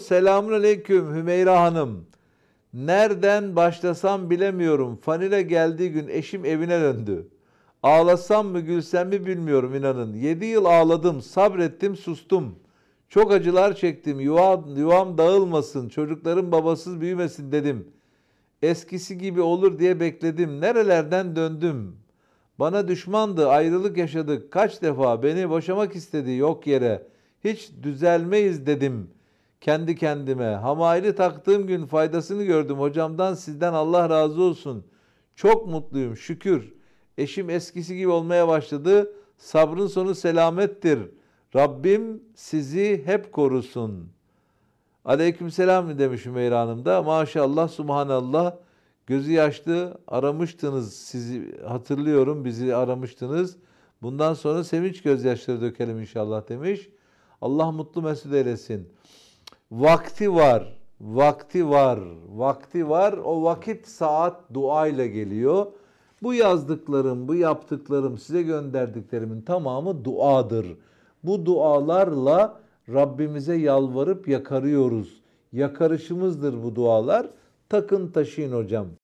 Selamun Aleyküm Hümeyra Hanım. Nereden başlasam bilemiyorum. Fanile geldiği gün eşim evine döndü. Ağlasam mı gülsem mi bilmiyorum inanın. Yedi yıl ağladım, sabrettim, sustum. Çok acılar çektim. Yuvam, yuvam dağılmasın, çocukların babasız büyümesin dedim. Eskisi gibi olur diye bekledim. Nerelerden döndüm? Bana düşmandı, ayrılık yaşadık. Kaç defa beni boşamak istedi yok yere. Hiç düzelmeyiz dedim kendi kendime. Hamaili taktığım gün faydasını gördüm hocamdan sizden Allah razı olsun. Çok mutluyum şükür. Eşim eskisi gibi olmaya başladı. Sabrın sonu selamettir. Rabbim sizi hep korusun. Aleyküm selam demiş Hümeyra Hanım da. Maşallah, subhanallah. Gözü yaşlı aramıştınız sizi hatırlıyorum bizi aramıştınız. Bundan sonra sevinç gözyaşları dökelim inşallah demiş. Allah mutlu mesut eylesin. Vakti var. Vakti var. Vakti var. O vakit saat duayla geliyor. Bu yazdıklarım, bu yaptıklarım, size gönderdiklerimin tamamı duadır. Bu dualarla Rabbimize yalvarıp yakarıyoruz. Yakarışımızdır bu dualar. Takın taşıyın hocam.